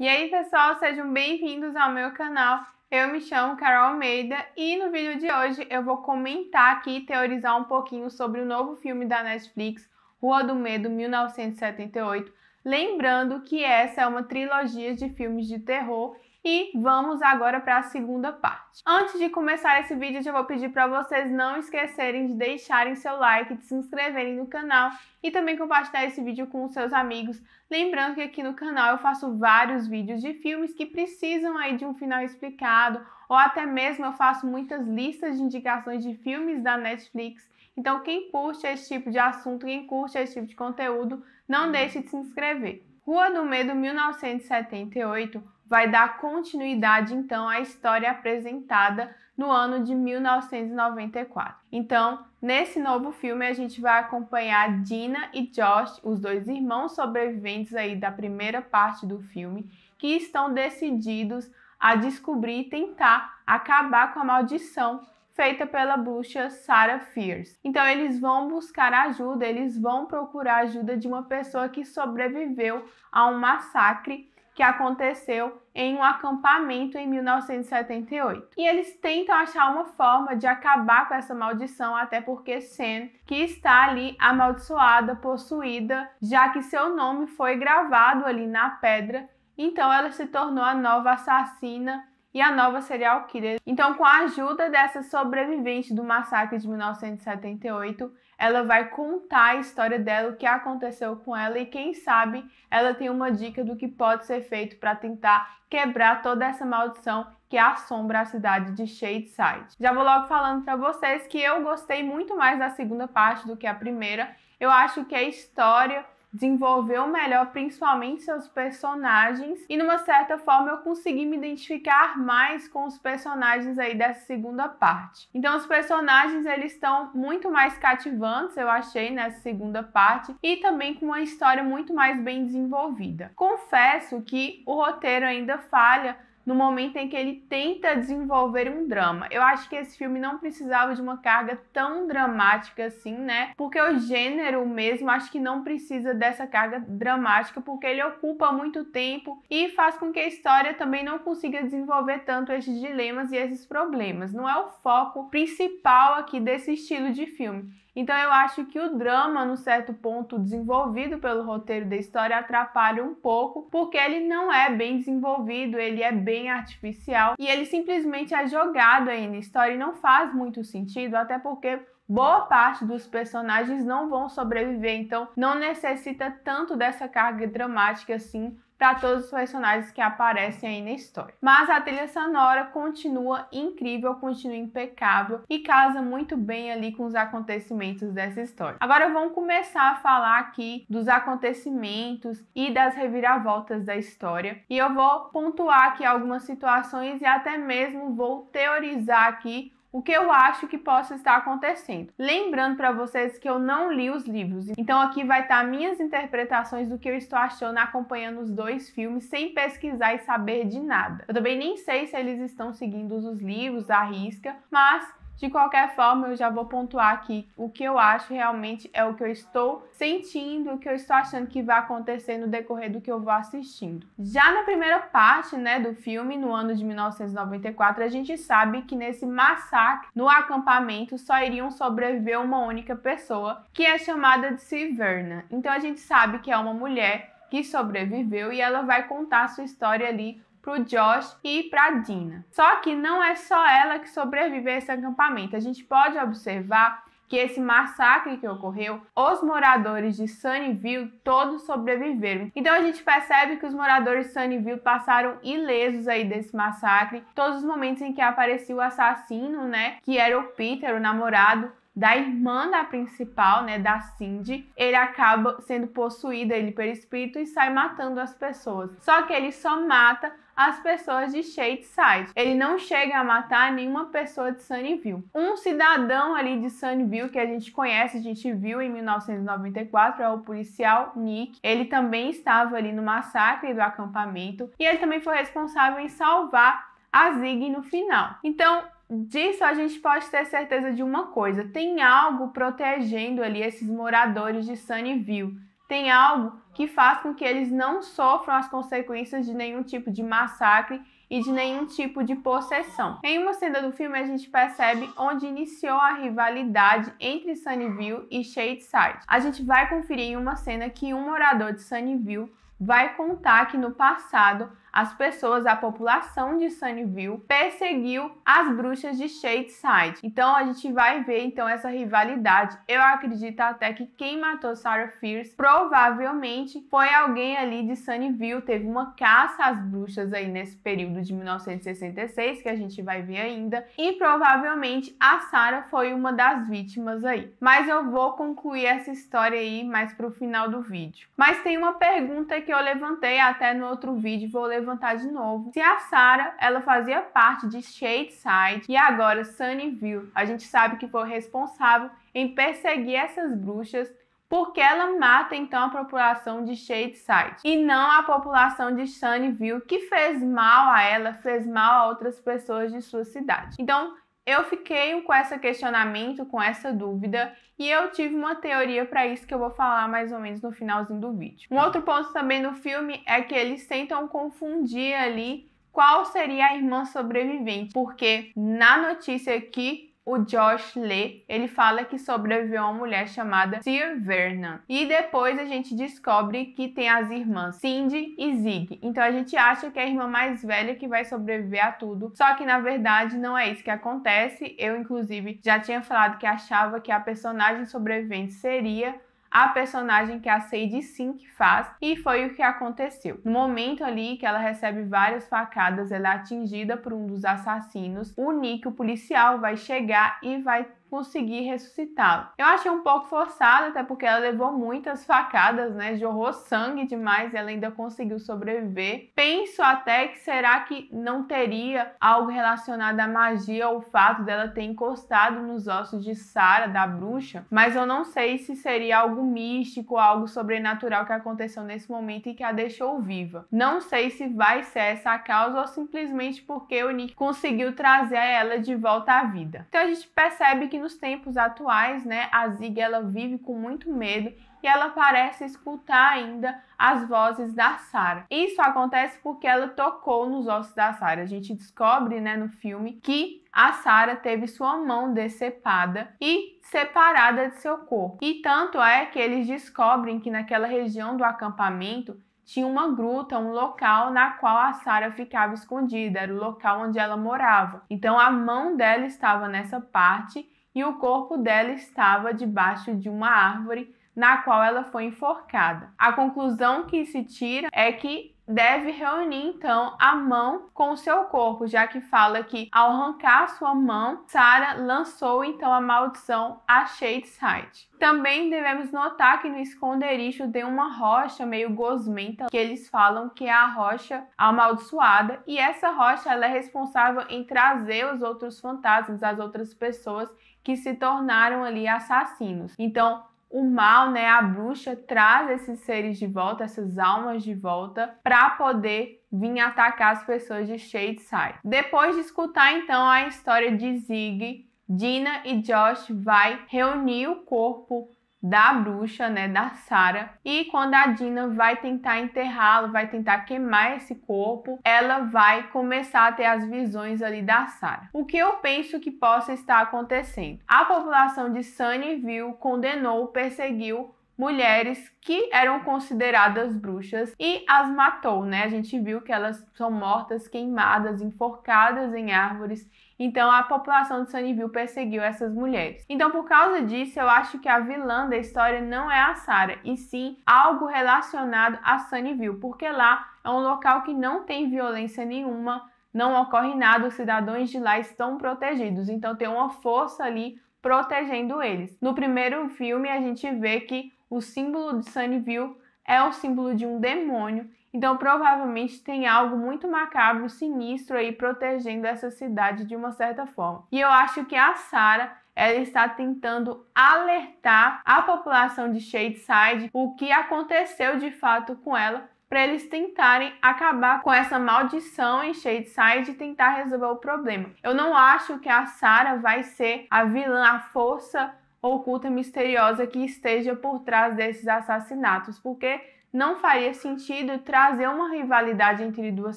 E aí pessoal, sejam bem-vindos ao meu canal. Eu me chamo Carol Almeida e no vídeo de hoje eu vou comentar aqui e teorizar um pouquinho sobre o novo filme da Netflix, Rua do Medo 1978. Lembrando que essa é uma trilogia de filmes de terror e vamos agora para a segunda parte. Antes de começar esse vídeo, eu vou pedir para vocês não esquecerem de deixarem seu like, de se inscreverem no canal e também compartilhar esse vídeo com os seus amigos. Lembrando que aqui no canal eu faço vários vídeos de filmes que precisam aí de um final explicado, ou até mesmo eu faço muitas listas de indicações de filmes da Netflix. Então, quem curte esse tipo de assunto, quem curte esse tipo de conteúdo, não deixe de se inscrever. Rua do Medo 1978 vai dar continuidade então à história apresentada no ano de 1994. Então, nesse novo filme a gente vai acompanhar Dina e Josh, os dois irmãos sobreviventes aí da primeira parte do filme, que estão decididos a descobrir e tentar acabar com a maldição feita pela bruxa Sarah Fierce. Então eles vão buscar ajuda, eles vão procurar ajuda de uma pessoa que sobreviveu a um massacre que aconteceu em um acampamento em 1978. E eles tentam achar uma forma de acabar com essa maldição, até porque Sen, que está ali amaldiçoada, possuída, já que seu nome foi gravado ali na pedra, então ela se tornou a nova assassina e a nova serial killer. Então, com a ajuda dessa sobrevivente do massacre de 1978, ela vai contar a história dela, o que aconteceu com ela e quem sabe ela tem uma dica do que pode ser feito para tentar quebrar toda essa maldição que assombra a cidade de Shadeside. Já vou logo falando para vocês que eu gostei muito mais da segunda parte do que a primeira. Eu acho que a história desenvolveu melhor, principalmente seus personagens, e numa certa forma eu consegui me identificar mais com os personagens aí dessa segunda parte. Então os personagens eles estão muito mais cativantes, eu achei nessa segunda parte, e também com uma história muito mais bem desenvolvida. Confesso que o roteiro ainda falha no momento em que ele tenta desenvolver um drama. Eu acho que esse filme não precisava de uma carga tão dramática assim, né? Porque o gênero mesmo acho que não precisa dessa carga dramática, porque ele ocupa muito tempo e faz com que a história também não consiga desenvolver tanto esses dilemas e esses problemas. Não é o foco principal aqui desse estilo de filme. Então eu acho que o drama, no certo ponto desenvolvido pelo roteiro da história, atrapalha um pouco, porque ele não é bem desenvolvido, ele é bem artificial e ele simplesmente é jogado aí na história e não faz muito sentido, até porque boa parte dos personagens não vão sobreviver, então não necessita tanto dessa carga dramática assim para todos os personagens que aparecem aí na história. Mas a trilha sonora continua incrível, continua impecável e casa muito bem ali com os acontecimentos dessa história. Agora vamos começar a falar aqui dos acontecimentos e das reviravoltas da história e eu vou pontuar aqui algumas situações e até mesmo vou teorizar aqui o que eu acho que possa estar acontecendo. Lembrando para vocês que eu não li os livros, então aqui vai estar tá minhas interpretações do que eu estou achando acompanhando os dois filmes sem pesquisar e saber de nada. Eu também nem sei se eles estão seguindo os livros à risca, mas de qualquer forma, eu já vou pontuar aqui o que eu acho realmente é o que eu estou sentindo, o que eu estou achando que vai acontecer no decorrer do que eu vou assistindo. Já na primeira parte, né, do filme, no ano de 1994, a gente sabe que nesse massacre no acampamento só iriam sobreviver uma única pessoa, que é chamada de Silverna. Então a gente sabe que é uma mulher que sobreviveu e ela vai contar sua história ali para o Josh e para a Dina. Só que não é só ela que sobrevive a esse acampamento. A gente pode observar que esse massacre que ocorreu, os moradores de Sunnyville todos sobreviveram. Então a gente percebe que os moradores de Sunnyville passaram ilesos aí desse massacre. Todos os momentos em que apareceu o assassino, né, que era o Peter, o namorado da irmã da principal, né, da Cindy, ele acaba sendo possuído ele pelo espírito e sai matando as pessoas. Só que ele só mata as pessoas de Shadeside. Ele não chega a matar nenhuma pessoa de Sunnyville. Um cidadão ali de Sunnyville que a gente conhece, a gente viu em 1994, é o policial Nick. Ele também estava ali no massacre do acampamento e ele também foi responsável em salvar a Zig no final. Então, disso a gente pode ter certeza de uma coisa: tem algo protegendo ali esses moradores de Sunnyville tem algo que faz com que eles não sofram as consequências de nenhum tipo de massacre e de nenhum tipo de possessão. Em uma cena do filme, a gente percebe onde iniciou a rivalidade entre Sunnyville e Shadeside. A gente vai conferir em uma cena que um morador de Sunnyville vai contar que no passado as pessoas, a população de Sunnyville perseguiu as bruxas de Shadeside. Então a gente vai ver então essa rivalidade. Eu acredito até que quem matou Sarah Fierce provavelmente foi alguém ali de Sunnyville. Teve uma caça às bruxas aí nesse período de 1966 que a gente vai ver ainda e provavelmente a Sarah foi uma das vítimas aí. Mas eu vou concluir essa história aí mais pro final do vídeo. Mas tem uma pergunta que eu levantei até no outro vídeo, vou levantar de novo. Se a Sarah, ela fazia parte de Shadeside e agora Sunnyville, a gente sabe que foi responsável em perseguir essas bruxas porque ela mata então a população de Shadeside e não a população de Sunnyville que fez mal a ela, fez mal a outras pessoas de sua cidade. Então, eu fiquei com esse questionamento, com essa dúvida, e eu tive uma teoria para isso que eu vou falar mais ou menos no finalzinho do vídeo. Um outro ponto também do filme é que eles tentam confundir ali qual seria a irmã sobrevivente, porque na notícia aqui o Josh lê, ele fala que sobreviveu a uma mulher chamada Sir Vernon. E depois a gente descobre que tem as irmãs Cindy e Zig. Então a gente acha que é a irmã mais velha que vai sobreviver a tudo. Só que na verdade não é isso que acontece. Eu, inclusive, já tinha falado que achava que a personagem sobrevivente seria a personagem que a Sadie Sink faz, e foi o que aconteceu. No momento ali que ela recebe várias facadas, ela é atingida por um dos assassinos. O Nick, o policial, vai chegar e vai conseguir ressuscitá-lo. Eu achei um pouco forçado, até porque ela levou muitas facadas, né? Jorrou sangue demais e ela ainda conseguiu sobreviver. Penso até que será que não teria algo relacionado à magia ou o fato dela ter encostado nos ossos de Sara, da bruxa, mas eu não sei se seria algo místico, algo sobrenatural que aconteceu nesse momento e que a deixou viva. Não sei se vai ser essa a causa ou simplesmente porque o Nick conseguiu trazer ela de volta à vida. Então a gente percebe que nos tempos atuais, né, a Zig ela vive com muito medo e ela parece escutar ainda as vozes da Sara. Isso acontece porque ela tocou nos ossos da Sara. A gente descobre, né, no filme que a Sara teve sua mão decepada e separada de seu corpo. E tanto é que eles descobrem que naquela região do acampamento tinha uma gruta, um local na qual a Sara ficava escondida, era o local onde ela morava. Então a mão dela estava nessa parte e o corpo dela estava debaixo de uma árvore na qual ela foi enforcada. A conclusão que se tira é que deve reunir então a mão com o seu corpo, já que fala que ao arrancar sua mão, Sara lançou então a maldição a Shadeside. Também devemos notar que no esconderijo tem uma rocha meio gosmenta que eles falam que é a rocha amaldiçoada e essa rocha ela é responsável em trazer os outros fantasmas, as outras pessoas que se tornaram ali assassinos. Então, o mal, né, a bruxa traz esses seres de volta, essas almas de volta, para poder vir atacar as pessoas de Shadeside. Depois de escutar então a história de Zig, Dina e Josh vai reunir o corpo da bruxa, né, da Sara. E quando a Dina vai tentar enterrá-lo, vai tentar queimar esse corpo, ela vai começar a ter as visões ali da Sara. O que eu penso que possa estar acontecendo? A população de Sunnyville condenou, perseguiu mulheres que eram consideradas bruxas e as matou, né? A gente viu que elas são mortas, queimadas, enforcadas em árvores. Então a população de Sunnyville perseguiu essas mulheres. Então por causa disso, eu acho que a vilã da história não é a Sarah, e sim algo relacionado a Sunnyville, porque lá é um local que não tem violência nenhuma, não ocorre nada, os cidadãos de lá estão protegidos. Então tem uma força ali protegendo eles. No primeiro filme, a gente vê que o símbolo de Sunnyville é o símbolo de um demônio, então provavelmente tem algo muito macabro, sinistro aí protegendo essa cidade de uma certa forma. E eu acho que a Sarah ela está tentando alertar a população de Shadeside o que aconteceu de fato com ela para eles tentarem acabar com essa maldição em Shadeside e tentar resolver o problema. Eu não acho que a Sarah vai ser a vilã, a força oculta misteriosa que esteja por trás desses assassinatos, porque não faria sentido trazer uma rivalidade entre duas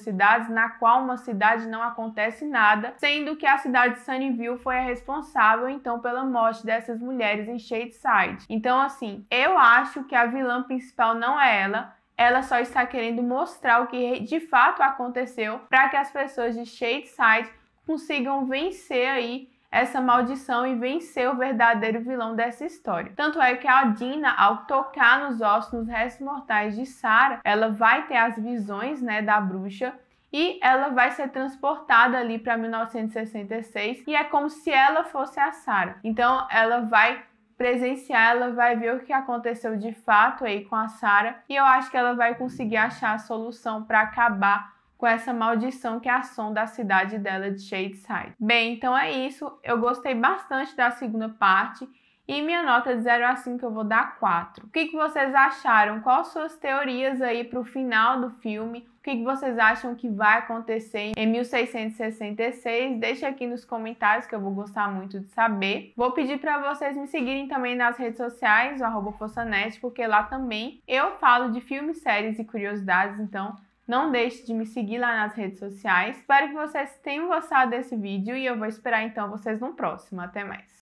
cidades na qual uma cidade não acontece nada, sendo que a cidade de Sunnyville foi a responsável então pela morte dessas mulheres em Shadeside. Então assim, eu acho que a vilã principal não é ela, ela só está querendo mostrar o que de fato aconteceu para que as pessoas de Shadeside consigam vencer aí essa maldição e vencer o verdadeiro vilão dessa história. Tanto é que a Dina, ao tocar nos ossos, nos restos mortais de Sara, ela vai ter as visões né, da bruxa e ela vai ser transportada ali para 1966 e é como se ela fosse a Sara. Então ela vai presenciar, ela vai ver o que aconteceu de fato aí com a Sara e eu acho que ela vai conseguir achar a solução para acabar com essa maldição que assonda é a cidade dela de Shadeside. Bem, então é isso. Eu gostei bastante da segunda parte. E minha nota de 0 a 5 eu vou dar 4. O que, que vocês acharam? Quais suas teorias aí para o final do filme? O que, que vocês acham que vai acontecer em 1666? Deixe aqui nos comentários que eu vou gostar muito de saber. Vou pedir para vocês me seguirem também nas redes sociais, o arroba porque lá também eu falo de filmes, séries e curiosidades, então não deixe de me seguir lá nas redes sociais. Espero que vocês tenham gostado desse vídeo e eu vou esperar então vocês no próximo. Até mais!